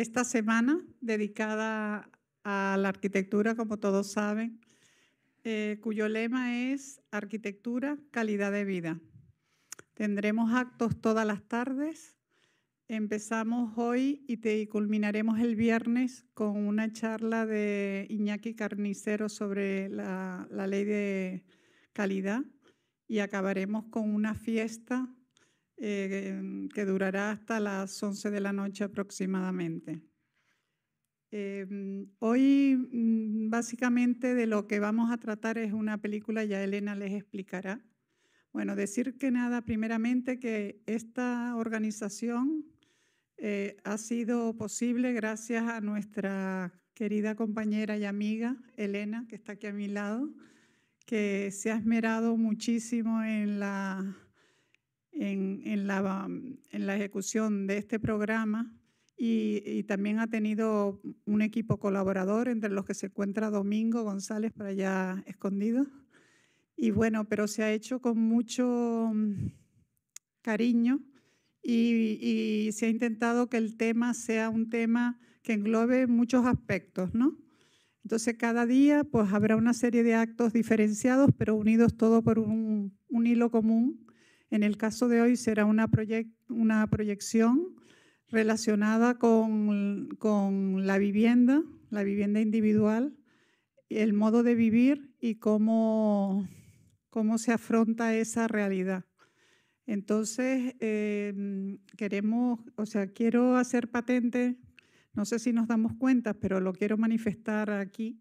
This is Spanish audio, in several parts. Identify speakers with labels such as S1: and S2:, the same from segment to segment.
S1: esta semana dedicada a la arquitectura, como todos saben, eh, cuyo lema es Arquitectura, calidad de vida. Tendremos actos todas las tardes. Empezamos hoy y, te, culminaremos el viernes con una charla de Iñaki Carnicero sobre la ley de calidad y acabaremos con una fiesta eh, que durará hasta las 11 de la noche aproximadamente. Eh, hoy mm, básicamente de lo que vamos a tratar es una película, ya Elena les explicará. Bueno, decir que nada, primeramente que esta organización eh, ha sido posible gracias a nuestra querida compañera y amiga Elena, que está aquí a mi lado, que se ha esmerado muchísimo en la Mm, en, la, ejecución de este programa y, también ha tenido un equipo colaborador entre los que se encuentra Domingo González para allá escondido. Y bueno, pero se ha hecho con mucho mm, cariño y, se ha intentado que el tema sea un tema que englobe muchos aspectos, ¿no? Entonces cada día pues habrá una serie de actos diferenciados, pero unidos todo por un hilo común en el caso de hoy será una, una proyección relacionada con, la vivienda, la vivienda individual, el modo de vivir y cómo, cómo se afronta esa realidad. Entonces, eh, queremos, o sea, quiero hacer patente, no sé si nos damos cuenta, pero lo quiero manifestar aquí,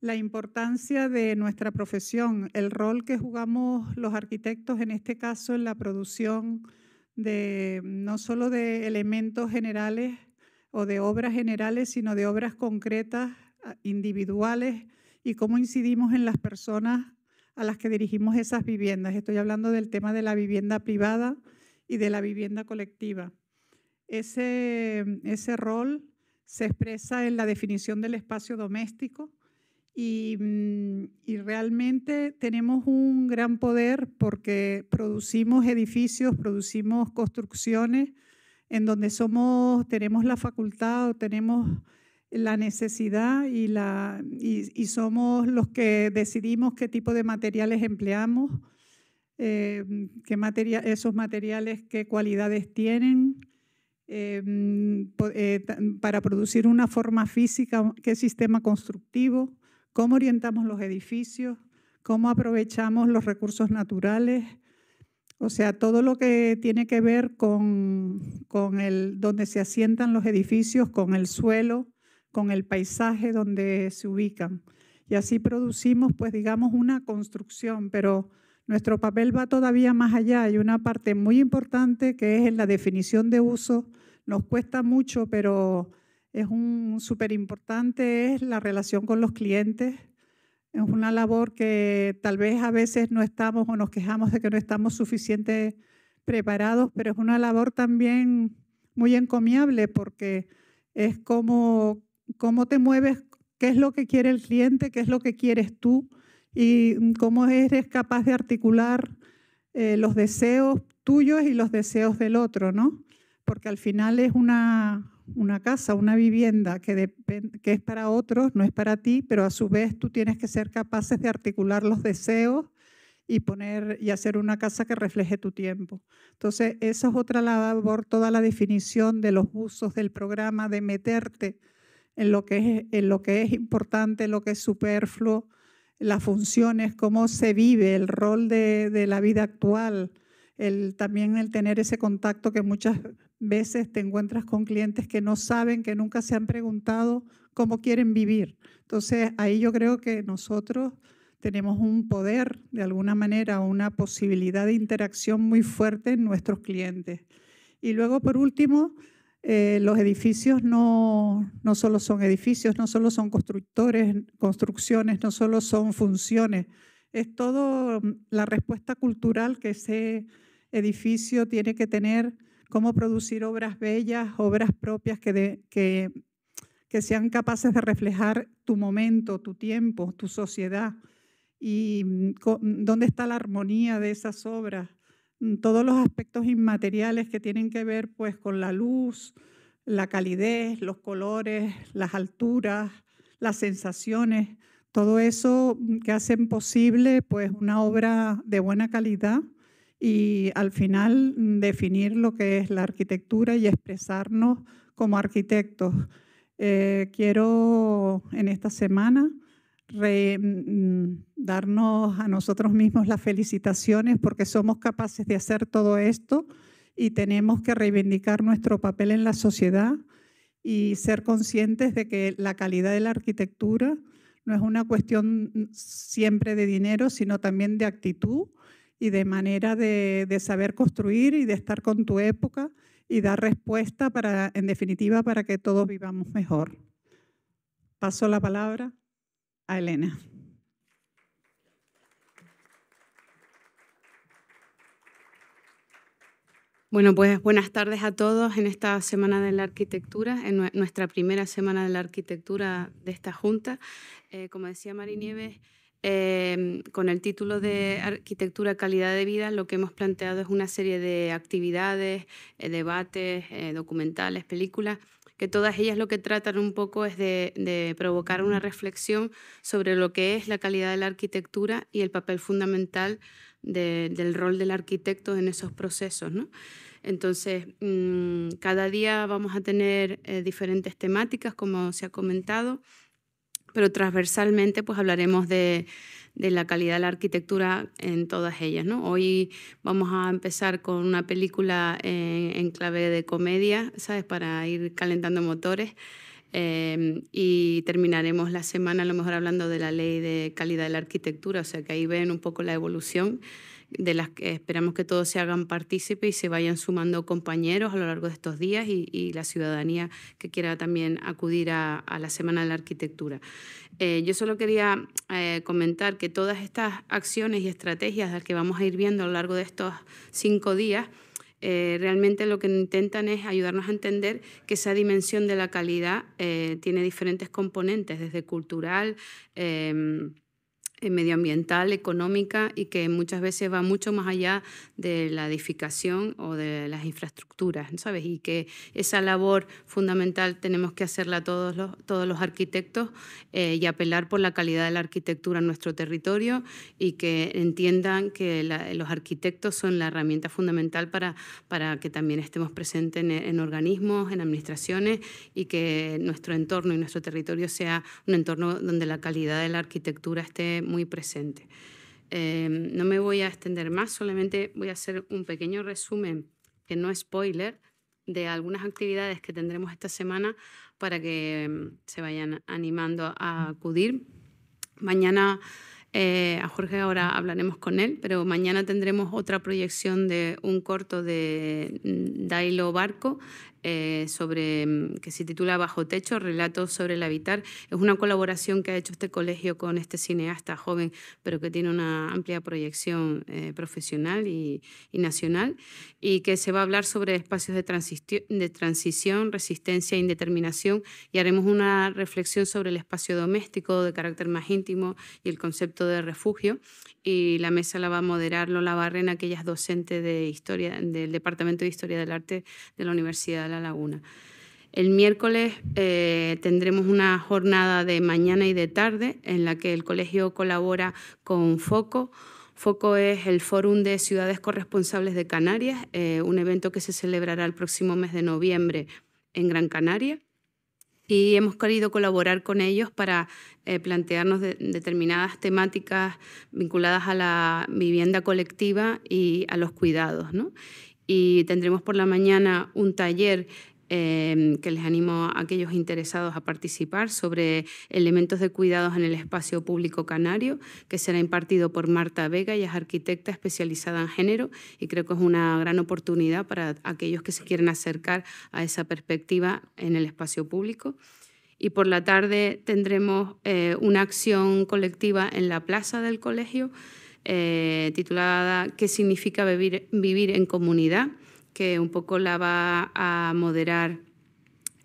S1: la importancia de nuestra profesión, el rol que jugamos los arquitectos, en este caso en la producción de no solo de elementos generales o de obras generales, sino de obras concretas, ah, individuales, y cómo incidimos en las personas a las que dirigimos esas viviendas. Estoy hablando del tema de la vivienda privada y de la vivienda colectiva. Ese, ese rol se expresa en la definición del espacio doméstico, y, mm, y, realmente tenemos un gran poder porque producimos edificios, producimos construcciones en donde somos, tenemos la facultad o tenemos la necesidad y, la, y, somos los que decidimos qué tipo de materiales empleamos, eh, qué materia, esos materiales, qué cualidades tienen, eh, eh, para producir una forma física, qué sistema constructivo cómo orientamos los edificios, cómo aprovechamos los recursos naturales, o sea, todo lo que tiene que ver con, con el, donde se asientan los edificios, con el suelo, con el paisaje donde se ubican. Y así producimos, pues digamos, una construcción, pero nuestro papel va todavía más allá. Hay una parte muy importante que es en la definición de uso. Nos cuesta mucho, pero es un súper importante, es la relación con los clientes. Es una labor que tal vez a veces no estamos o nos quejamos de que no estamos suficientemente preparados, pero es una labor también muy encomiable porque es como cómo te mueves, qué es lo que quiere el cliente, qué es lo que quieres tú y mm, cómo eres capaz de articular eh, los deseos tuyos y los deseos del otro, ¿no? Porque al final es una una casa, una vivienda que, que, es para otros, no es para ti, pero a su vez tú tienes que ser capaces de articular los deseos y poner y hacer una casa que refleje tu tiempo. Entonces, esa es otra labor, toda la definición de los usos del programa, de meterte en lo que es, en lo que es importante, lo que es superfluo, las funciones, cómo se vive, el rol de, de la vida actual, el, también el tener ese contacto que muchas veces te encuentras con clientes que no saben, que nunca se han preguntado cómo quieren vivir. Entonces, ahí yo creo que nosotros tenemos un poder, de alguna manera, una posibilidad de interacción muy fuerte en nuestros clientes. Y luego, por último, eh, los edificios no, no, solo son edificios, no solo son constructores, construcciones, no solo son funciones. Es todo mm, la respuesta cultural que ese edificio tiene que tener cómo producir obras bellas, obras propias que, que, que sean capaces de reflejar tu momento, tu tiempo, tu sociedad y mm, mm, dónde está la armonía de esas obras, mm, todos los aspectos inmateriales que tienen que ver pues con la luz, la calidez, los colores, las alturas, las sensaciones, todo eso que hacen posible pues una obra de buena calidad y al final mm, definir lo que es la arquitectura y expresarnos como arquitectos. Eh, quiero en esta semana mm, darnos a nosotros mismos las felicitaciones porque somos capaces de hacer todo esto y tenemos que reivindicar nuestro papel en la sociedad y ser conscientes de que la calidad de la arquitectura no es una cuestión mm, siempre de dinero, sino también de actitud y de manera de, saber construir y de estar con tu época y dar respuesta para, en definitiva, para que todos vivamos mejor. Paso la palabra a Elena.
S2: Bueno, pues buenas tardes a todos en esta Semana de la Arquitectura, en nuestra primera Semana de la Arquitectura de esta Junta. Eh, como decía Mari Nieves, Em, con el título de mm. Arquitectura, Calidad de Vida, lo que hemos planteado es una serie de actividades, eh, debates, eh, documentales, películas, que todas ellas lo que tratan un poco es de, provocar una mm. reflexión sobre lo que es la calidad de la arquitectura y el papel fundamental del rol del arquitecto en esos procesos. Entonces, mm, cada día vamos a tener eh, diferentes temáticas, como se ha comentado pero transversalmente pues hablaremos de, la calidad de la arquitectura en todas ellas. ¿no? Hoy vamos a empezar con una película eh, en, clave de comedia, ¿sabes? Para ir calentando motores. Eh, y terminaremos la semana a lo mejor hablando de la ley de calidad de la arquitectura, o sea que ahí ven un poco la evolución de las que esperamos que todos se hagan partícipe y se vayan sumando compañeros a lo largo de estos días y, la ciudadanía que quiera también acudir a, la Semana de la Arquitectura. Eh, yo solo quería eh, comentar que todas estas acciones y estrategias las que vamos a ir viendo a lo largo de estos cinco días, eh, realmente lo que intentan es ayudarnos a entender que esa dimensión de la calidad tiene diferentes componentes, desde cultural, eh, medioambiental, económica y que muchas veces va mucho más allá de la edificación o de las infraestructuras, ¿sabes? Y que esa labor fundamental tenemos que hacerla todos los, todos los arquitectos eh, y apelar por la calidad de la arquitectura en nuestro territorio y que entiendan que los arquitectos son la herramienta fundamental para, para que también estemos presentes en, en organismos, en administraciones y que nuestro entorno y nuestro territorio sea un entorno donde la calidad de la arquitectura esté muy presente. Em, no me voy a extender más, solamente voy a hacer un pequeño resumen, que no es spoiler, de algunas actividades que tendremos esta semana para que em, se vayan animando a acudir. Mañana, eh, a Jorge ahora hablaremos con él, pero mañana tendremos otra proyección de un corto de mm, Dailo Barco, eh, sobre, mm, que se titula Bajo Techo, Relatos sobre el Habitar. Es una colaboración que ha hecho este colegio con este cineasta joven, pero que tiene una amplia proyección eh, profesional y, nacional, y que se va a hablar sobre espacios de, de transición, resistencia e indeterminación, y haremos una reflexión sobre el espacio doméstico de carácter más íntimo y el concepto de refugio. Y la mesa la va a moderar Lola Barrena, que ella es docente de historia, del Departamento de Historia del Arte de la Universidad de la Laguna. El miércoles eh, tendremos una jornada de mañana y de tarde en la que el colegio colabora con FOCO. FOCO es el Fórum de Ciudades Corresponsables de Canarias, eh, un evento que se celebrará el próximo mes de noviembre en Gran Canaria. Y hemos querido colaborar con ellos para eh, plantearnos determinadas temáticas vinculadas a la vivienda colectiva y a los cuidados. ¿no? y tendremos por la mañana un taller eh, que les animo a aquellos interesados a participar sobre elementos de cuidados en el espacio público canario, que será impartido por Marta Vega, y es arquitecta especializada en género y creo que es una gran oportunidad para aquellos que se quieren acercar a esa perspectiva en el espacio público. Y por la tarde tendremos eh, una acción colectiva en la plaza del colegio eh, titulada ¿Qué significa vivir, vivir en comunidad? que un poco la va a moderar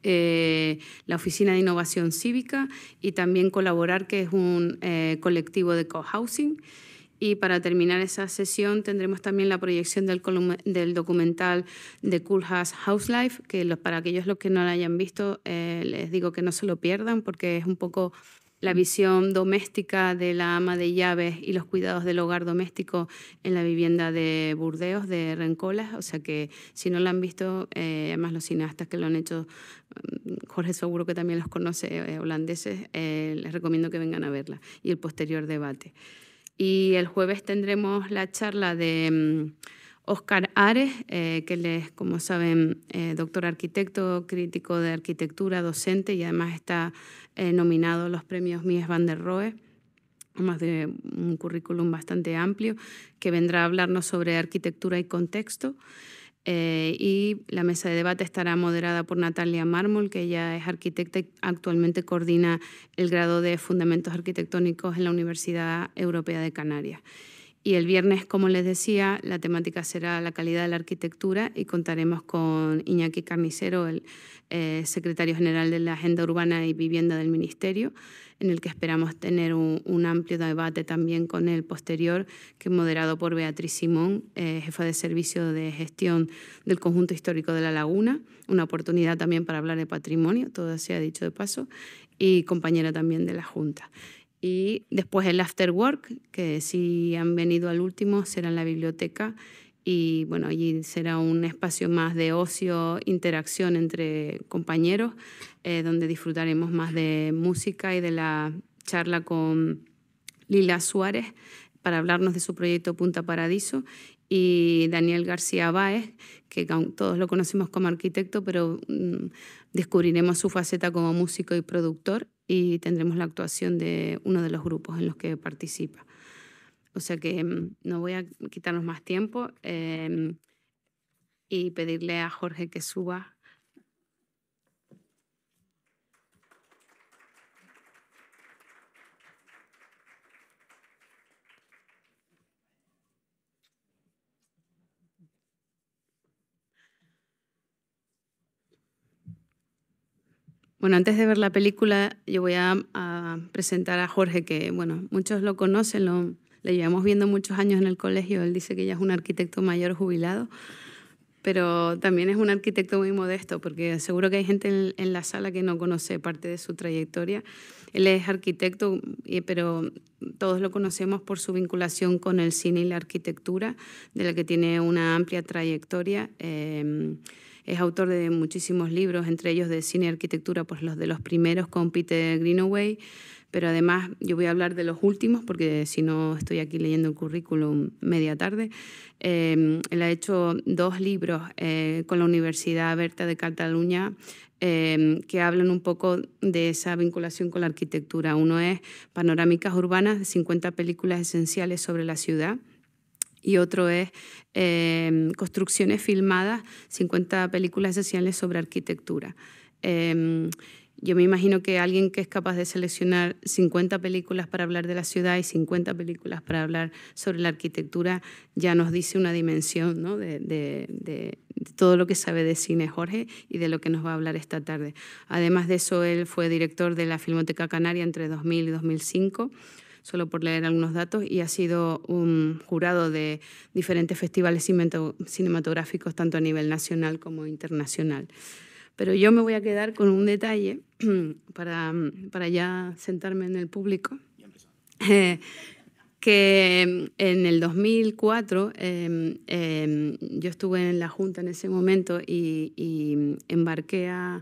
S2: eh, la Oficina de Innovación Cívica y también Colaborar, que es un eh, colectivo de cohousing. Y para terminar esa sesión tendremos también la proyección del, documental de Cool House House Life, que para aquellos los que no lo hayan visto les digo que no se lo pierdan porque es un poco la visión doméstica de la ama de llaves y los cuidados del hogar doméstico en la vivienda de Burdeos, de Rencolas. O sea que si no la han visto, eh, además los cineastas que lo han hecho, mm, Jorge seguro que también los conoce, eh, holandeses, eh, les recomiendo que vengan a verla y el posterior debate. Y el jueves tendremos la charla de... Mm, Oscar Ares, eh, que es, como saben, eh, doctor arquitecto, crítico de arquitectura, docente y además está eh, nominado a los premios Mies van der Rohe, más de un currículum bastante amplio, que vendrá a hablarnos sobre arquitectura y contexto. y la mesa de debate estará moderada por Natalia Mármol, que ella es arquitecta y actualmente coordina el grado de Fundamentos Arquitectónicos en la Universidad Europea de Canarias. Y el viernes, como les decía, la temática será la calidad de la arquitectura y contaremos con Iñaki Carnicero, el eh, secretario general de la Agenda Urbana y Vivienda del Ministerio, en el que esperamos tener un, amplio debate también con el posterior, que moderado por Beatriz Simón, eh, jefa de servicio de gestión del conjunto histórico de La Laguna, una oportunidad también para hablar de patrimonio, todo se ha dicho de paso, y compañera también de la Junta y después el after work, que si han venido al último será en la biblioteca y bueno, allí será un espacio más de ocio, interacción entre compañeros, eh, donde disfrutaremos más de música y de la charla con Lila Suárez para hablarnos de su proyecto Punta Paradiso y Daniel García Báez, que todos lo conocemos como arquitecto, pero mm, descubriremos su faceta como músico y productor y tendremos la actuación de uno de los grupos en los que participa. O sea que mm, no voy a quitarnos más tiempo em, y pedirle a Jorge que suba Bueno, antes de ver la película, yo voy a, presentar a Jorge, que bueno, muchos lo conocen, lo, le llevamos viendo muchos años en el colegio. Él dice que ya es un arquitecto mayor jubilado, pero también es un arquitecto muy modesto, porque seguro que hay gente en, la sala que no conoce parte de su trayectoria. Él es arquitecto, pero todos lo conocemos por su vinculación con el cine y la arquitectura, de la que tiene una amplia trayectoria. Eh, es autor de muchísimos libros, entre ellos de cine y arquitectura, pues los de los primeros con Peter Greenaway, pero además yo voy a hablar de los últimos, porque si no estoy aquí leyendo el currículum media tarde. Em, él ha hecho dos libros eh, con la Universidad Aberta de Cataluña em, que hablan un poco de esa vinculación con la arquitectura. Uno es Panorámicas Urbanas, 50 películas esenciales sobre la ciudad, y otro es em, construcciones filmadas, 50 películas esenciales sobre arquitectura. Em, yo me imagino que alguien que es capaz de seleccionar 50 películas para hablar de la ciudad y 50 películas para hablar sobre la arquitectura ya nos dice una dimensión de, de, todo lo que sabe de cine Jorge y de lo que nos va a hablar esta tarde. Además de eso, él fue director de la Filmoteca Canaria entre 2000 y 2005 solo por leer algunos datos, y ha sido un jurado de diferentes festivales cinematográficos, tanto a nivel nacional como internacional. Pero yo me voy a quedar con un detalle para, para ya sentarme en el público. Ya eh, que mm, en el 2004 em, em, yo estuve en la Junta en ese momento y, mm, embarqué a,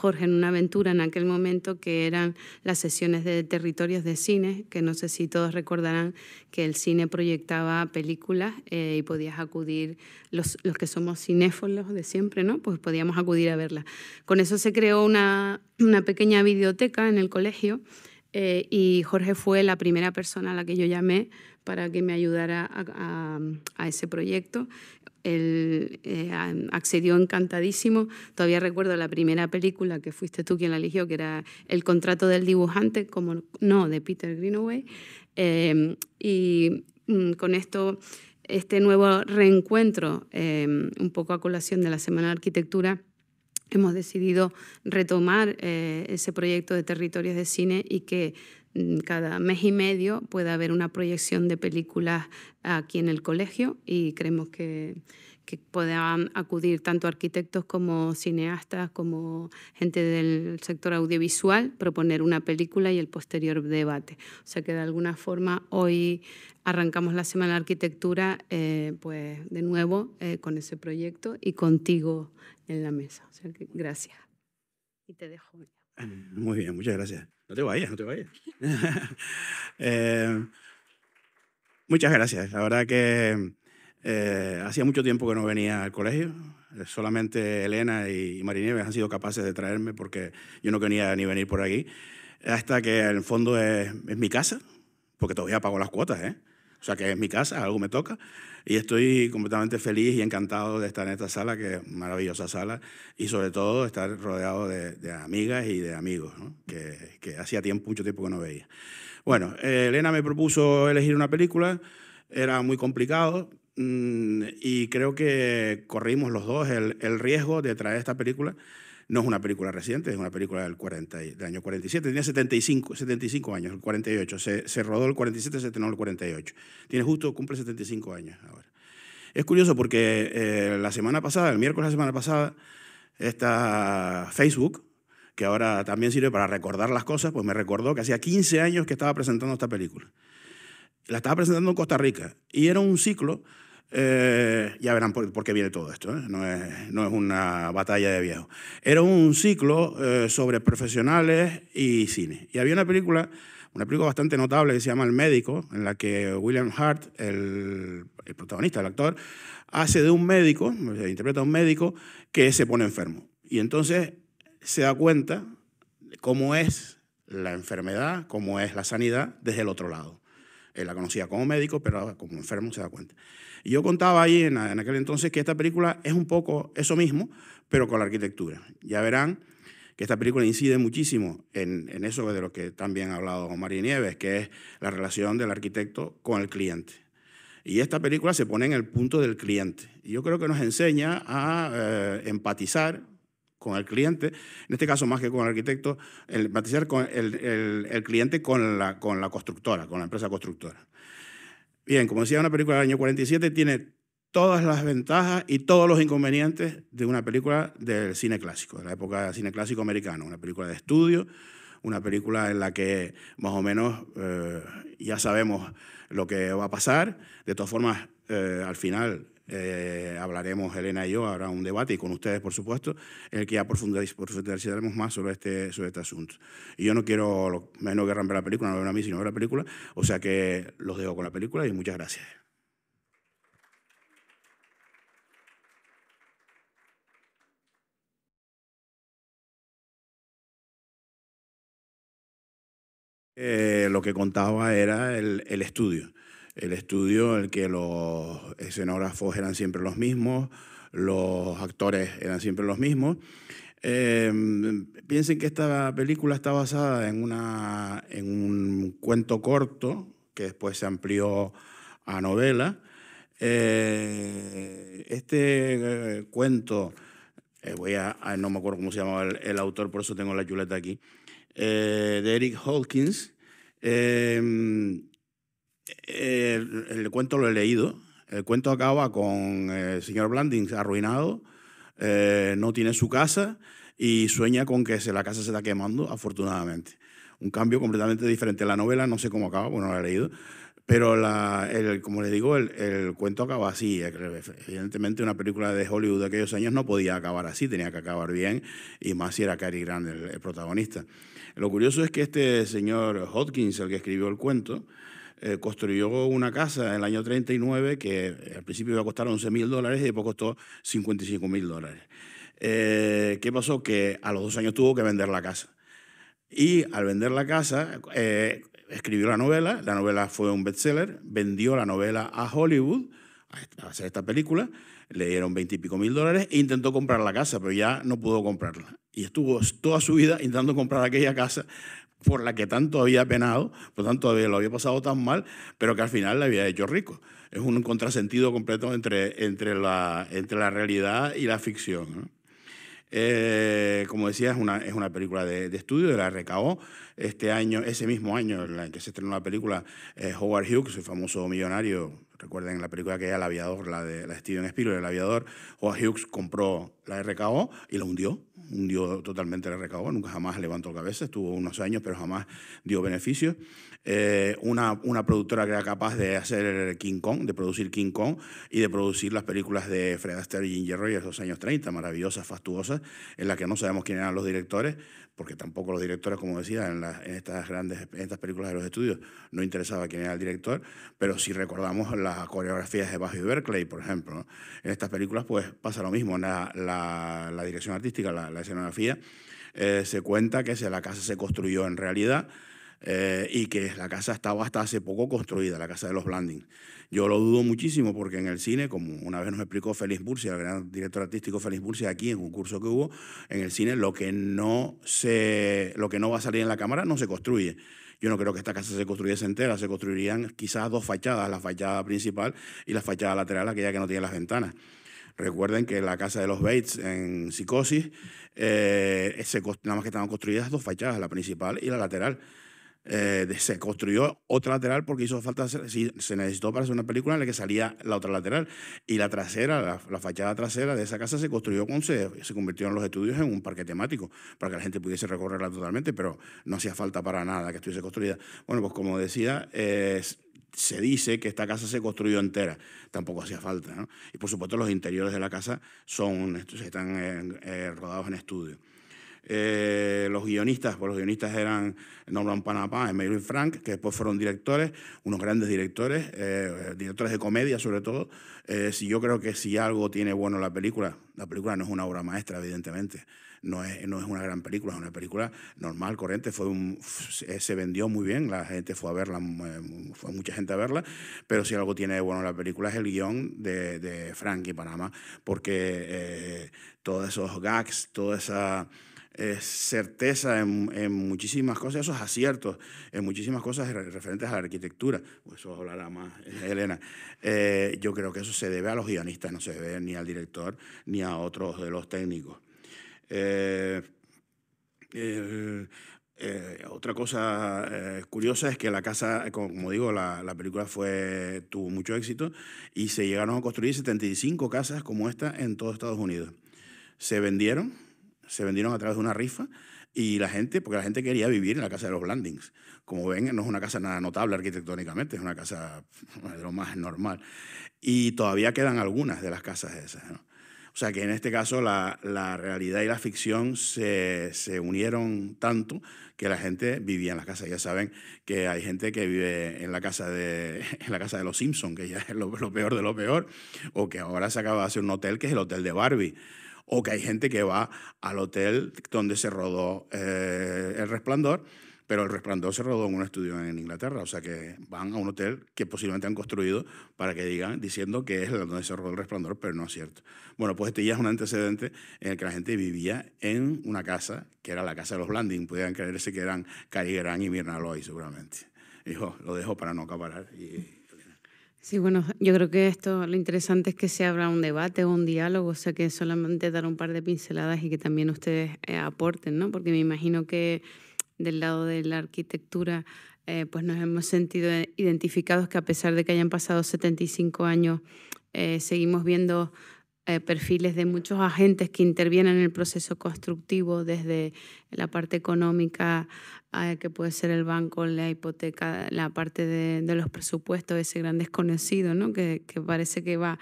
S2: Jorge en una aventura en aquel momento que eran las sesiones de territorios de cine, que no sé si todos recordarán que el cine proyectaba películas eh, y podías acudir, los, que somos cinéfolos de siempre, ¿no? Pues podíamos acudir a verlas. Con eso se creó una, una pequeña biblioteca en el colegio eh, y Jorge fue la primera persona a la que yo llamé para que me ayudara a, ese proyecto. Él eh, accedió encantadísimo. Todavía recuerdo la primera película que fuiste tú quien la eligió, que era El contrato del dibujante, como no, de Peter Greenaway. Eh, y mm, con esto, este nuevo reencuentro, un poco a colación de la Semana de Arquitectura, hemos decidido retomar eh, ese proyecto de territorios de cine y que mm, cada mes y medio pueda haber una proyección de películas aquí en el colegio y creemos que que puedan acudir tanto arquitectos como cineastas, como gente del sector audiovisual, proponer una película y el posterior debate. O sea que de alguna forma hoy arrancamos la Semana de la Arquitectura, eh, pues de nuevo eh, con ese proyecto y contigo en la mesa. O sea que gracias. Y
S3: te dejo. Mm, muy bien, muchas gracias. No te vayas, no te vayas. Eh, muchas gracias. La verdad que eh, hacía mucho tiempo que no venía al colegio. Eh, solamente Elena y Marinieves han sido capaces de traerme porque yo no quería ni venir por aquí. Hasta que en el fondo es, mi casa, porque todavía pago las cuotas, ¿eh? O sea que es mi casa, algo me toca. Y estoy completamente feliz y encantado de estar en esta sala, que es maravillosa sala, y sobre todo estar rodeado de, amigas y de amigos, que, hacía tiempo, mucho tiempo que no veía. Bueno, eh, Elena me propuso elegir una película, era muy complicado, Mm, y creo que corrimos los dos el, el, riesgo de traer esta película. No es una película reciente, es una película del, 40, del año 47. tenía 75, 75 años, el 48. Se, se rodó el 47, se terminó el 48. Tiene justo, cumple 75 años ahora. Es curioso porque eh, la semana pasada, el miércoles de la semana pasada, está Facebook, que ahora también sirve para recordar las cosas, pues me recordó que hacía 15 años que estaba presentando esta película. La estaba presentando en Costa Rica y era un ciclo eh, ya verán por, qué viene todo esto, ¿eh? no, es, no, es, una batalla de viejos. Era un ciclo eh, sobre profesionales y cine. Y había una película, una película bastante notable que se llama El Médico, en la que William Hart, el, protagonista, el actor, hace de un médico, interpreta a un médico que se pone enfermo. Y entonces se da cuenta cómo es la enfermedad, cómo es la sanidad desde el otro lado. Él la conocía como médico, pero como enfermo se da cuenta. Y yo contaba ahí en, aquel entonces que esta película es un poco eso mismo, pero con la arquitectura. Ya verán que esta película incide muchísimo en, eso de lo que también ha hablado María Nieves, que es la relación del arquitecto con el cliente. Y esta película se pone en el punto del cliente. Y yo creo que nos enseña a eh, empatizar con el cliente, en este caso más que con el arquitecto, empatizar con el, el cliente con la, con la constructora, con la empresa constructora. Bien, como decía, una película del año 47 tiene todas las ventajas y todos los inconvenientes de una película del cine clásico, de la época del cine clásico americano, una película de estudio, una película en la que más o menos eh, ya sabemos lo que va a pasar. De todas formas, eh, al final eh, hablaremos Elena y yo, habrá un debate y con ustedes, por supuesto, en el que ya profundizaremos más sobre este, sobre este asunto. Y yo no quiero menos que romper la película, no veo a mí, sino ver la película, o sea que los dejo con la película y muchas gracias. Eh, lo que contaba era el estudio el estudio en el que los escenógrafos eran siempre los mismos, los actores eran siempre los mismos. Em, piensen que esta película está basada en, una, en un cuento corto que después se amplió a novela. Eh, este eh, cuento, eh, ah, no me acuerdo cómo se llamaba el, el autor, por eso tengo la chuleta aquí, de Eric Hawkins em, eh, el cuento lo he leído. El cuento acaba con eh, el señor Blandings arruinado, eh, no tiene su casa y sueña con que se, la casa se está quemando, afortunadamente. Un cambio completamente diferente. La novela no sé cómo acaba, bueno, la he leído. Pero, como le digo, el, cuento acaba así. Evidentemente, una película de Hollywood de aquellos años no podía acabar así, tenía que acabar bien, y más si era Cary Grant el, protagonista. Lo curioso es que este señor Hodgkins, el que escribió el cuento, eh, construyó una casa en el año 39 que eh, al principio iba a costar 11 mil dólares y después costó 55.000 mil dólares. Eh, ¿Qué pasó? Que a los dos años tuvo que vender la casa. Y al vender la casa, escribió la novela, la novela fue un bestseller, vendió la novela a Hollywood, a hacer esta película, le dieron 20 y pico mil dólares e intentó comprar la casa, pero ya no pudo comprarla. Y estuvo toda su vida intentando comprar aquella casa por la que tanto había penado, por tanto lo había pasado tan mal, pero que al final le había hecho rico. Es un contrasentido completo entre, entre, la, entre la realidad y la ficción. Eh, como decía, es una, es una película de, estudio de la RKO. Este año, ese mismo año en que se estrenó la película, eh, Howard Hughes, el famoso millonario, recuerden la película que era El Aviador, la de la Steven Spielberg, El Aviador, Howard Hughes compró la RKO y la hundió hundió totalmente le RKO, nunca jamás levantó cabeza, estuvo unos años, pero jamás dio beneficios. Eh, una, una, productora que era capaz de hacer King Kong, de producir King Kong y de producir las películas de Fred Astaire y Ginger Rogers de los años 30, maravillosas, fastuosas, en las que no sabemos quién eran los directores, porque tampoco los directores, como decía, en, estas grandes en estas películas de los estudios no interesaba quién era el director, pero si recordamos las coreografías de Bajo y Berkeley, por ejemplo, en estas películas pues pasa lo mismo, la, la, dirección artística, la, escenografía, eh, se cuenta que si la casa se construyó en realidad, eh, y que la casa estaba hasta hace poco construida, la casa de los Blanding. Yo lo dudo muchísimo porque en el cine, como una vez nos explicó Félix Bursi el gran director artístico Félix Bursi aquí en un curso que hubo, en el cine lo que no, se, lo que no va a salir en la cámara no se construye. Yo no creo que esta casa se construyese entera, se construirían quizás dos fachadas, la fachada principal y la fachada lateral, aquella que no tiene las ventanas. Recuerden que la casa de los Bates en Psicosis, eh, nada más que estaban construidas dos fachadas, la principal y la lateral. Eh, se construyó otra lateral porque hizo falta, se necesitó para hacer una película en la que salía la otra lateral. Y la trasera, la, fachada trasera de esa casa se construyó con se, se convirtieron los estudios en un parque temático para que la gente pudiese recorrerla totalmente, pero no hacía falta para nada que estuviese construida. Bueno, pues como decía, eh, se dice que esta casa se construyó entera, tampoco hacía falta. Y por supuesto los interiores de la casa son, están eh, rodados en estudio. Eh, los guionistas, pues los guionistas eran Norman Panapá, Emilio y Frank, que después fueron directores, unos grandes directores, eh, directores de comedia sobre todo. Eh, si yo creo que si algo tiene bueno la película, la película no es una obra maestra, evidentemente. No es, no es una gran película, es una película normal, corriente, fue un, se vendió muy bien, la gente fue a verla, mm, mm, fue mucha gente a verla, pero si algo tiene bueno la película es el guión de, Frank y Panamá, porque todos esos gags, toda esa certeza en, muchísimas cosas, esos aciertos en muchísimas cosas referentes a la arquitectura. Pues eso hablará más eh, Elena. Eh, yo creo que eso se debe a los guionistas, no se debe ni al director ni a otros de los técnicos. Eh, otra cosa curiosa es que la casa, como digo, la, la, película fue, tuvo mucho éxito y se llegaron a construir 75 casas como esta en todo Estados Unidos. Se vendieron se vendieron a través de una rifa y la gente, porque la gente quería vivir en la casa de los Blandings. Como ven, no es una casa nada notable arquitectónicamente, es una casa de lo más normal. Y todavía quedan algunas de las casas esas. O sea que en este caso la, la realidad y la ficción se, se, unieron tanto que la gente vivía en las casas. Ya saben que hay gente que vive en la casa de, en la casa de los Simpsons, que ya es lo, lo peor de lo peor, o que ahora se acaba de hacer un hotel que es el hotel de Barbie o que hay gente que va al hotel donde se rodó eh, El Resplandor, pero El Resplandor se rodó en un estudio en Inglaterra, o sea que van a un hotel que posiblemente han construido para que digan, diciendo que es donde se rodó El Resplandor, pero no es cierto. Bueno, pues este ya es un antecedente en el que la gente vivía en una casa, que era la casa de los Blanding, podían creerse que eran Cary Grant y Mirna Loy, seguramente. Dijo, lo dejo para no acaparar y...
S2: Sí, bueno, yo creo que esto lo interesante es que se abra un debate o un diálogo, o sea, que solamente dar un par de pinceladas y que también ustedes eh, aporten, ¿no? Porque me imagino que del lado de la arquitectura, eh, pues nos hemos sentido eh, identificados que a pesar de que hayan pasado 75 años, seguimos viendo eh, perfiles de muchos agentes que intervienen en el proceso constructivo, desde la parte económica, que puede ser el banco, la hipoteca, la parte de, los presupuestos, ese gran desconocido, ¿no? que, parece que va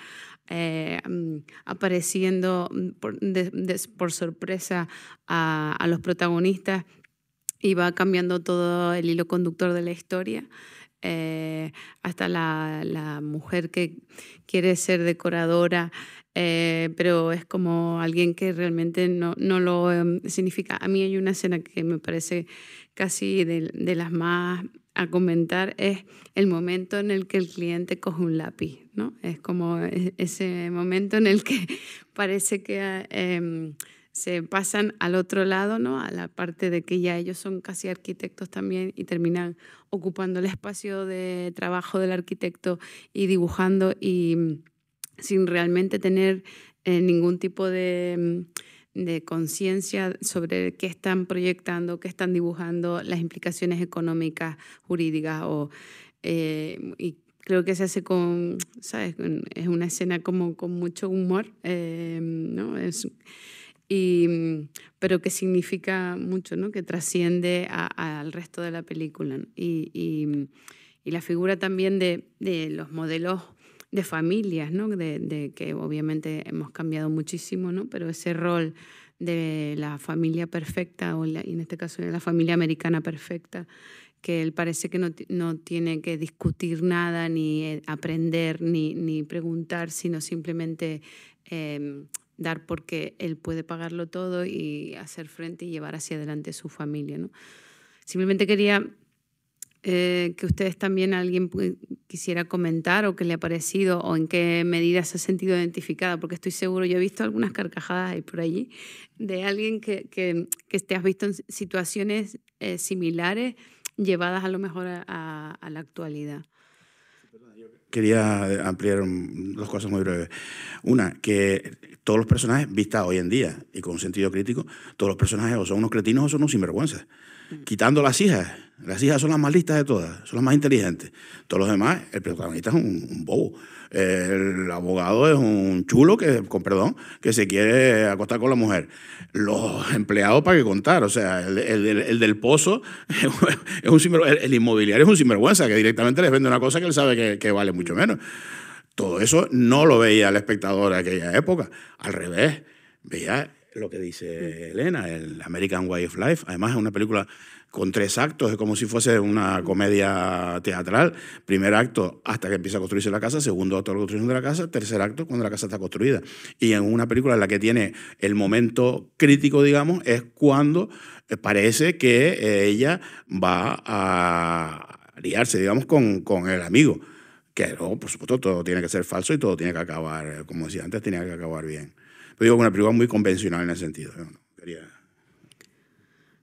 S2: eh, mm, apareciendo mm, por, sorpresa a, los protagonistas y va cambiando todo el hilo conductor de la historia. Eh, hasta la, mujer que quiere ser decoradora eh, pero es como alguien que realmente no, no lo em, significa. A mí hay una escena que me parece casi de, las más a comentar, es el momento en el que el cliente coge un lápiz, ¿no? Es como e, ese momento en el que parece que... Ah, em, se pasan al otro lado, ¿no? a la parte de que ya ellos son casi arquitectos también y terminan ocupando el espacio de trabajo del arquitecto y dibujando y sin realmente tener eh, ningún tipo mm, de, conciencia sobre qué están proyectando, qué están dibujando, las implicaciones económicas, jurídicas o... Eh, y creo que se hace con, ¿sabes? Es una escena como con mucho humor, eh, ¿no? Es, y, mm, pero que significa mucho, ¿no? Que trasciende al resto de la película. Y, y, mm, y, la figura también de, de los modelos de familias, ¿no? De, que obviamente hemos cambiado muchísimo, ¿no? pero ese rol de la familia perfecta, o y en este caso de la familia americana perfecta, que él parece que no, no tiene que discutir nada, ni eh, aprender, ni, ni preguntar, sino simplemente em, dar porque él puede pagarlo todo y hacer frente y llevar hacia adelante su familia. ¿no? Simplemente quería eh, que ustedes también alguien quisiera comentar o que le ha parecido o en qué medida se ha sentido identificada, porque estoy seguro, yo he visto algunas carcajadas ahí por allí, de alguien que, que, te has visto en situaciones eh, similares llevadas a lo mejor a, la actualidad
S3: quería ampliar dos cosas muy breves. Una, que todos los personajes vistas hoy en día y con sentido crítico, todos los personajes o son unos cretinos o son unos sinvergüenzas. Mm. Quitando las hijas, las hijas son las más listas de todas, son las más inteligentes. Todos los demás, el protagonista es un, bobo. El abogado es un chulo que, con perdón, que se quiere acostar con la mujer. Los empleados para qué contar, o sea, el, del pozo es un el, el, inmobiliario es un sinvergüenza que directamente les vende una cosa que él sabe que, que vale mucho menos. Todo eso no lo veía el espectador de aquella época. Al revés, veía lo que dice mm. Elena, el American Way of Life. Además, es una película con tres actos, es como si fuese una mm. comedia teatral. Primer acto hasta que empieza a construirse la casa, segundo acto la construcción de la casa, tercer acto cuando la casa está construida. Y en una película en la que tiene el momento crítico, digamos, es cuando eh, parece que eh, ella va a liarse, digamos, con, el amigo. Que oh, por supuesto, todo tiene que ser falso y todo tiene que acabar, eh, como decía antes, tiene que acabar bien. Pero digo, una película muy convencional en ese sentido.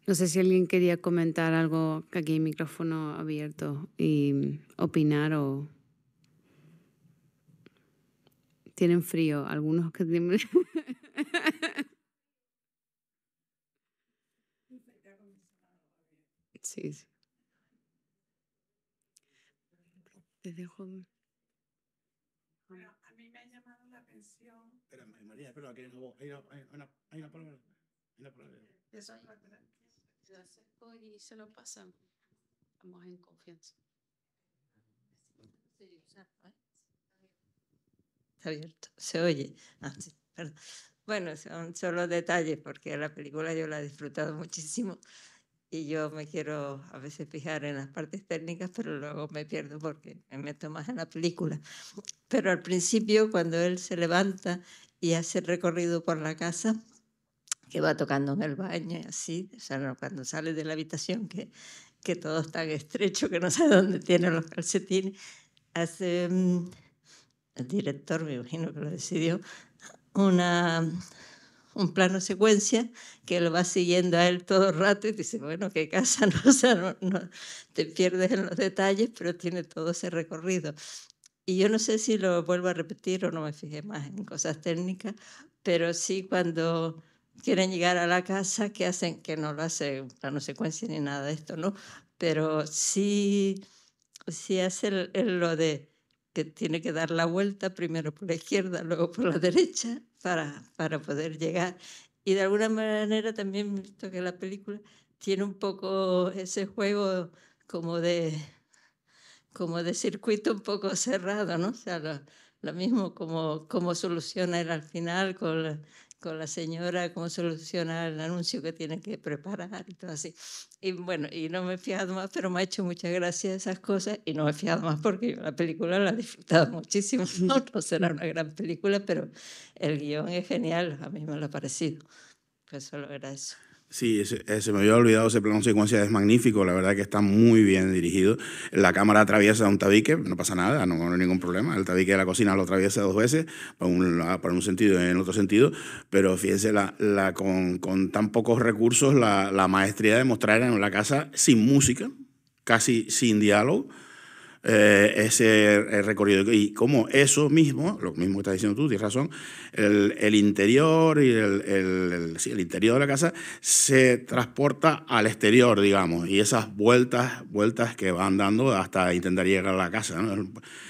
S2: No, sé si alguien quería comentar algo aquí, micrófono abierto, y opinar o... Tienen frío, algunos que tienen... sí. Te dejo...
S3: perdón, hay una, hay una, palabra.
S2: Eso y se lo Estamos
S3: en confianza.
S2: ¿eh? Está
S4: abierto. Se oye. Ah, perdón. Bueno, son solo detalles porque la película yo la he disfrutado muchísimo y yo me quiero a veces fijar en las partes técnicas, pero luego me pierdo porque me meto más en la película. Pero al principio, cuando él se levanta y hace el recorrido por la casa que va tocando en el baño y así, sea, cuando sale de la habitación que, que todo está tan estrecho que no sabe dónde tiene los calcetines, hace mm, el director, me imagino que lo decidió, una, un plano secuencia que lo va siguiendo a él todo el rato y dice, bueno, qué casa, no, no, te pierdes en los detalles, pero tiene todo ese recorrido. Y yo no sé si lo vuelvo a repetir o no me fijé más en cosas técnicas, pero sí cuando quieren llegar a la casa, que hacen? Que no lo hace no secuencia ni nada de esto, ¿no? Pero sí, sí hace lo de que tiene que dar la vuelta primero por la izquierda, luego por la derecha para, para poder llegar. Y de alguna manera también, visto que la película tiene un poco ese juego como de como de circuito un poco cerrado, ¿no? O sea, lo, mismo como, como soluciona él al final con la, con la señora, cómo soluciona el anuncio que tiene que preparar y todo así. Y bueno, y no me he fiado más, pero me ha hecho muchas gracias esas cosas y no me he fiado más porque la película la he disfrutado muchísimo. No, no será una gran película, pero el guión es genial, a mí me lo ha parecido. Pues solo era eso.
S3: Sí, eh, se me había olvidado ese plano secuencia, es magnífico, la verdad que está muy bien dirigido. La cámara atraviesa un tabique, no pasa nada, no, hay ningún problema. El tabique de la cocina lo atraviesa dos veces, para un, un sentido y en otro sentido, pero fíjense, con, tan pocos recursos, la, la maestría de mostrar en la casa sin música, casi sin diálogo, eh, ese eh, recorrido. Y como eso mismo, lo mismo que estás diciendo tú, tienes razón, el, interior y el, interior de la casa se transporta al exterior, digamos, y esas vueltas, vueltas que van dando hasta intentar llegar a la casa.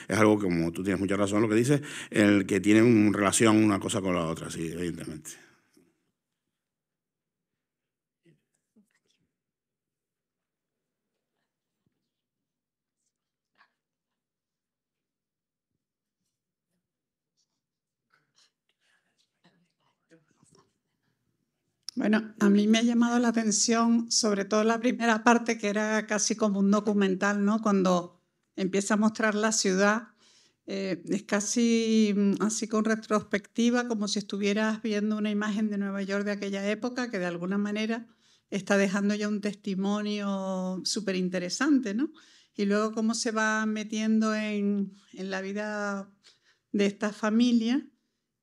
S3: Es algo como tú tienes mucha razón lo que dices, el que tiene una relación una cosa con la otra, sí, evidentemente.
S1: Bueno, a mí me ha llamado la atención sobre todo la primera parte que era casi como un documental, ¿no? Cuando empieza a mostrar la ciudad, eh, es casi mm, así con retrospectiva, como si estuvieras viendo una imagen de Nueva York de aquella época que de alguna manera está dejando ya un testimonio súper interesante, ¿no? Y luego cómo se va metiendo en, en la vida de esta familia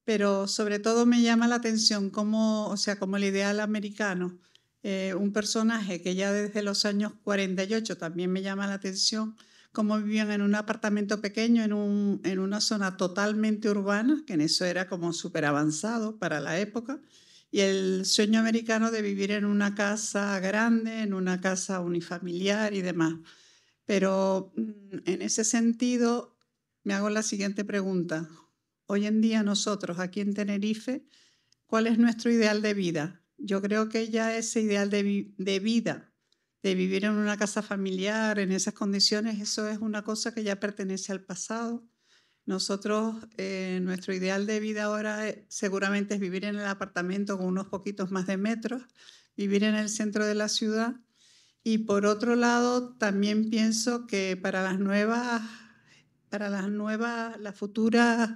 S1: pero sobre todo me llama la atención como, o sea, como el ideal americano, eh, un personaje que ya desde los años 48 también me llama la atención, cómo vivían en un apartamento pequeño, en, un, en una zona totalmente urbana, que en eso era como súper avanzado para la época, y el sueño americano de vivir en una casa grande, en una casa unifamiliar y demás. Pero mm, en ese sentido, me hago la siguiente pregunta hoy en día nosotros aquí en Tenerife, cuál es nuestro ideal de vida. Yo creo que ya ese ideal de, vida, de vivir en una casa familiar, en esas condiciones, eso es una cosa que ya pertenece al pasado. Nosotros, eh, nuestro ideal de vida ahora eh, seguramente es vivir en el apartamento con unos poquitos más de metros, vivir en el centro de la ciudad. Y por otro lado, también pienso que para las nuevas, para las nuevas, las futuras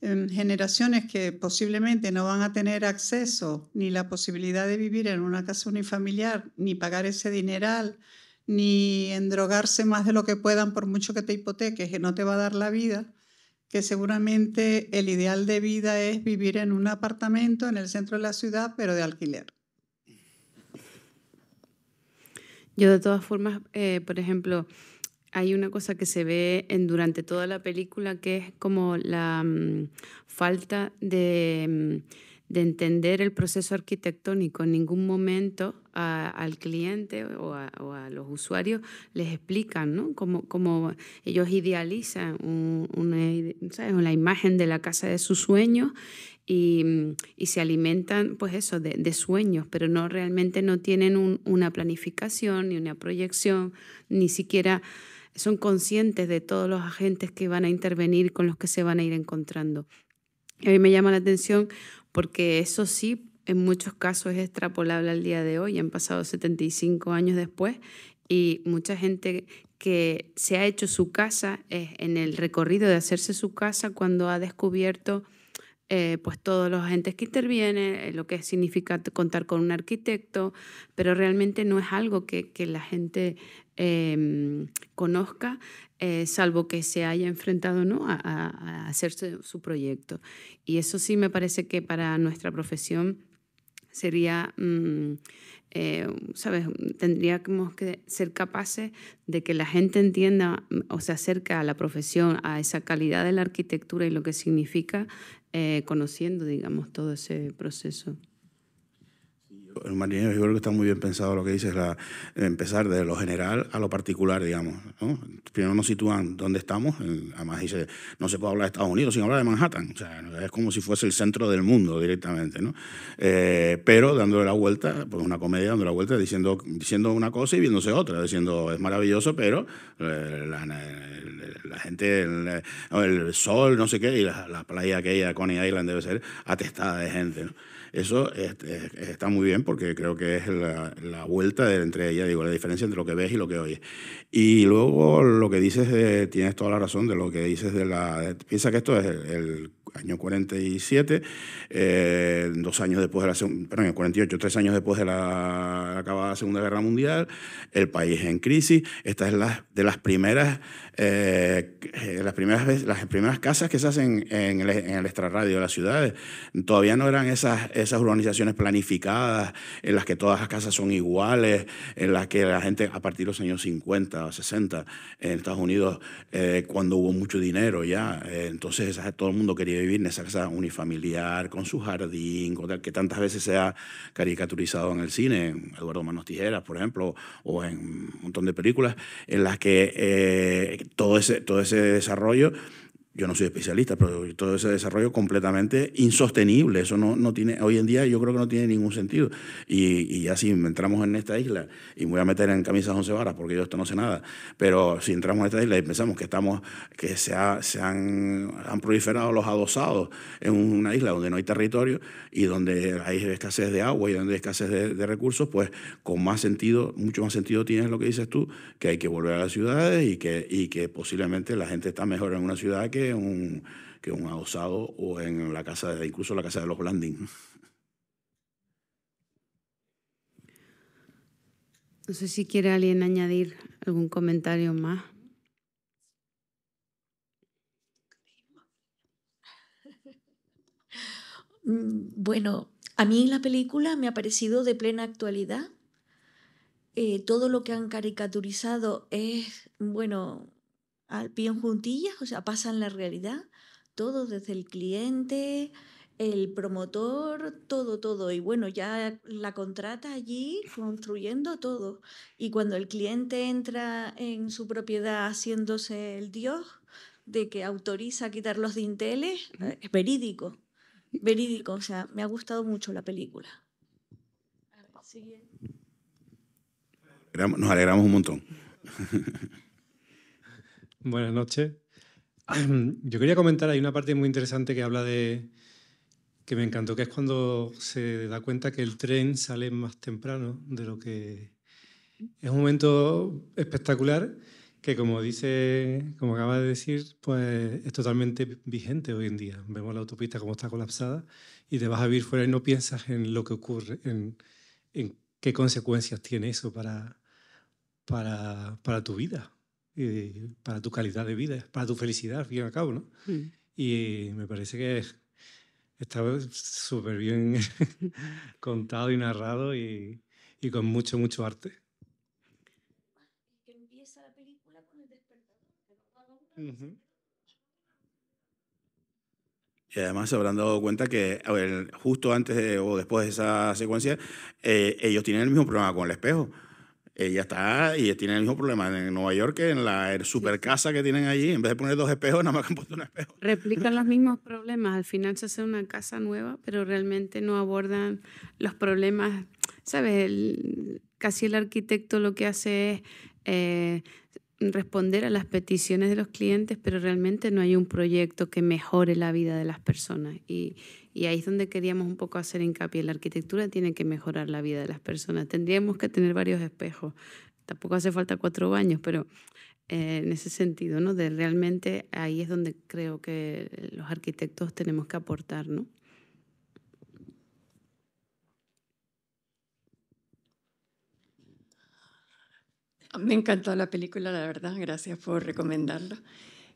S1: generaciones que posiblemente no van a tener acceso ni la posibilidad de vivir en una casa unifamiliar, ni pagar ese dineral, ni endrogarse más de lo que puedan por mucho que te hipoteques, que no te va a dar la vida, que seguramente el ideal de vida es vivir en un apartamento en el centro
S2: de la ciudad, pero de alquiler. Yo de todas formas, eh, por ejemplo, hay una cosa que se ve en, durante toda la película que es como la mm, falta mm, de, entender el proceso arquitectónico. En ningún momento al cliente o a, los usuarios les explican ¿no? cómo, ellos idealizan eh, la imagen de la casa de sus sueños mm, y, se alimentan, pues eso, de, de, sueños, pero no realmente no tienen una planificación ni una proyección, ni siquiera son conscientes de todos los agentes que van a intervenir, con los que se van a ir encontrando. a mí me llama la atención porque eso sí, en muchos casos es extrapolable al día de hoy, han pasado 75 años después y mucha gente que se ha hecho su casa en el recorrido de hacerse su casa cuando ha descubierto eh, pues todos los agentes que intervienen, eh, lo que significa contar con un arquitecto, pero realmente no es algo que, la gente em, conozca, eh, salvo que se haya enfrentado ¿no? a, hacer su proyecto. Y eso sí me parece que para nuestra profesión sería, mm, ¿sabes? Tendríamos que ser capaces de que la gente entienda mm, o se acerque a la profesión, a esa calidad de la arquitectura y lo que significa eh, conociendo, digamos, todo ese proceso.
S3: Marinero, yo creo que está muy bien pensado lo que dices, la, empezar de lo general a lo particular, digamos. ¿no? Primero nos sitúan dónde estamos, además dice, no se puede hablar de Estados Unidos sin hablar de Manhattan, es como si fuese el centro del mundo directamente, ¿no? Eh, pero dándole la vuelta, pues una comedia dándole la vuelta, diciendo, diciendo una cosa y viéndose otra, diciendo, es maravilloso, pero eh, la, gente, el, sol, no sé qué, y la, que hay aquella, Coney Island, debe ser atestada de gente, eso este, está muy bien porque creo que es la, vuelta entre ella, digo, la diferencia entre lo que ves y lo que oyes. Y luego lo que dices, tienes toda la razón de lo que dices de la... piensa que esto es el, año 47, eh, dos años después de la segunda, el 48, tres años después de la acabada Segunda Guerra Mundial, el país en crisis. Esta es la, de las primeras eh, eh, las, primeras, las primeras casas que se hacen en el, extrarradio de las ciudades todavía no eran esas, esas urbanizaciones planificadas en las que todas las casas son iguales, en las que la gente a partir de los años 50 o 60 en Estados Unidos, eh, cuando hubo mucho dinero ya, entonces todo el mundo quería vivir en esa casa unifamiliar, con su jardín, que tantas veces se ha caricaturizado en el cine, Eduardo Manos Tijeras, por ejemplo, o en un montón de películas, en las que todo ese, todo ese desarrollo yo no soy especialista, pero todo ese desarrollo completamente insostenible. Eso no, no tiene, hoy en día yo creo que no tiene ningún sentido. Y, y ya si entramos en esta isla, y me voy a meter en camisas once varas porque yo esto no sé nada, pero si entramos en esta isla y pensamos que estamos, que se, ha, se han, han, proliferado los adosados en una isla donde no hay territorio y donde hay escasez de agua y donde hay escasez de, recursos, pues con más sentido, mucho más sentido tiene lo que dices tú, que hay que volver a las ciudades y que, y que posiblemente la gente está mejor en una ciudad que un, que un o en la casa, de, incluso la casa de los Blanding.
S2: No sé si quiere alguien añadir algún comentario más. Mm, bueno, a
S4: mí la película me ha parecido de plena actualidad. Eh, todo lo que han caricaturizado es, bueno, al pie en juntillas, o sea, pasan la realidad, todo desde el cliente, el promotor, todo, todo. Y bueno, ya la contrata allí construyendo todo. Y cuando el cliente entra en su propiedad haciéndose el dios de que autoriza quitar los dinteles, eh, es verídico, verídico. O sea, me ha gustado mucho la
S2: película.
S3: Nos alegramos un montón. Buenas noches. Yo quería comentar, hay una parte muy interesante que habla de, que me encantó, que es cuando se da cuenta que el tren sale más temprano de lo que... Es un momento espectacular que, como dice, como acaba de decir, pues es totalmente vigente hoy en día. Vemos la autopista como está colapsada y te vas a vivir fuera y no piensas en lo que ocurre, en, en qué consecuencias tiene eso para, para, para tu vida eh, para tu calidad de vida, para tu felicidad, al fin y al cabo, ¿no? Mm. Y me parece que está súper bien contado y narrado y, y, con mucho, mucho arte. Y además se habrán dado cuenta que ver, justo antes o después de esa secuencia, eh, ellos tienen el mismo problema con el espejo ella está y tiene el mismo problema en Nueva York que en la super casa que tienen allí. En vez de poner dos espejos, nada más han puesto un espejo.
S2: Replican los mismos problemas. Al final se hace una casa nueva, pero realmente no abordan los problemas. ¿Sabes? casi el arquitecto lo que hace es. Eh, responder a las peticiones de los clientes, pero realmente no hay un proyecto que mejore la vida de las personas. Y, ahí es donde queríamos un poco hacer hincapié. La arquitectura tiene que mejorar la vida de las personas. Tendríamos que tener varios espejos. Tampoco hace falta cuatro baños, pero eh, en ese sentido, ¿no? De realmente ahí es donde creo que los arquitectos tenemos que aportar, ¿no?
S5: Me encantó la película, la verdad. Gracias por recomendarla.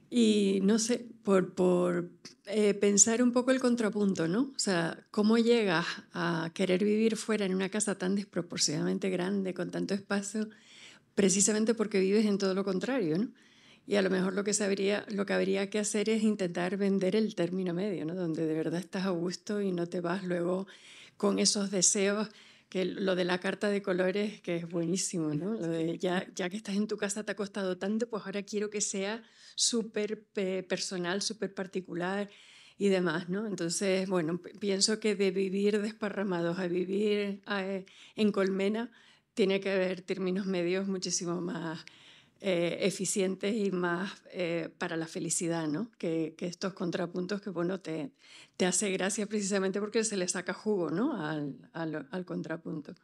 S5: Y no sé, por, eh, pensar un poco el contrapunto, ¿no? O sea, ¿cómo llegas a querer vivir fuera en una casa tan desproporcionadamente grande, con tanto espacio, precisamente porque vives en todo lo contrario, ¿no? Y a lo mejor lo que, lo que habría que hacer es intentar vender el término medio, ¿no? Donde de verdad estás a gusto y no te vas luego con esos deseos que lo de la carta de colores, que es buenísimo, ¿no? ya, ya que estás en tu casa, te ha costado tanto, pues ahora quiero que sea súper eh, personal, súper particular y demás, ¿no? Entonces, bueno, pienso que de vivir desparramados a vivir eh, en colmena tiene que haber términos medios muchísimo más eh, eficientes y más eh, para la felicidad, ¿no? Que, estos contrapuntos que, bueno, te, te hace gracia precisamente porque se le saca jugo, ¿no? Al, contrapunto.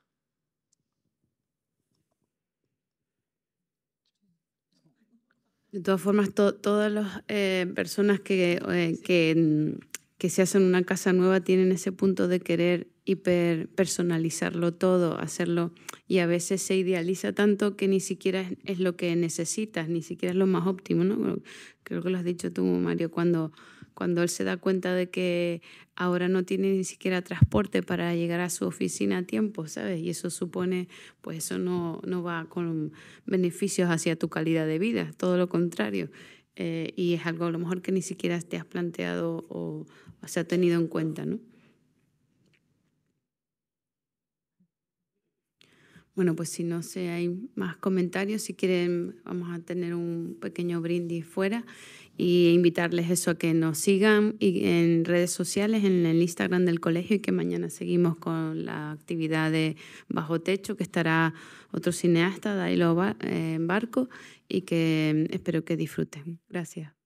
S2: De todas formas, todas las eh, personas que, mm, que se hacen una casa nueva tienen ese punto de querer personalizarlo todo, hacerlo y a veces se idealiza tanto que ni siquiera es lo que necesitas, ni siquiera es lo más óptimo, ¿no? Creo que lo has dicho tú, Mario, cuando, cuando él se da cuenta de que ahora no tiene ni siquiera transporte para llegar a su oficina a tiempo, ¿sabes? Y eso supone, pues eso no, no va con beneficios hacia tu calidad de vida, todo lo contrario. Eh, y es algo a lo mejor que ni siquiera te has planteado o se ha tenido en cuenta, ¿no? Bueno, pues si no sé, hay más comentarios. Si quieren, vamos a tener un pequeño brindis fuera y invitarles eso a que nos sigan y en redes sociales, en el Instagram del colegio y que mañana seguimos con la actividad de Bajo Techo, que estará otro cineasta, Dailo eh, Barco, y que eh, espero que disfruten. Gracias.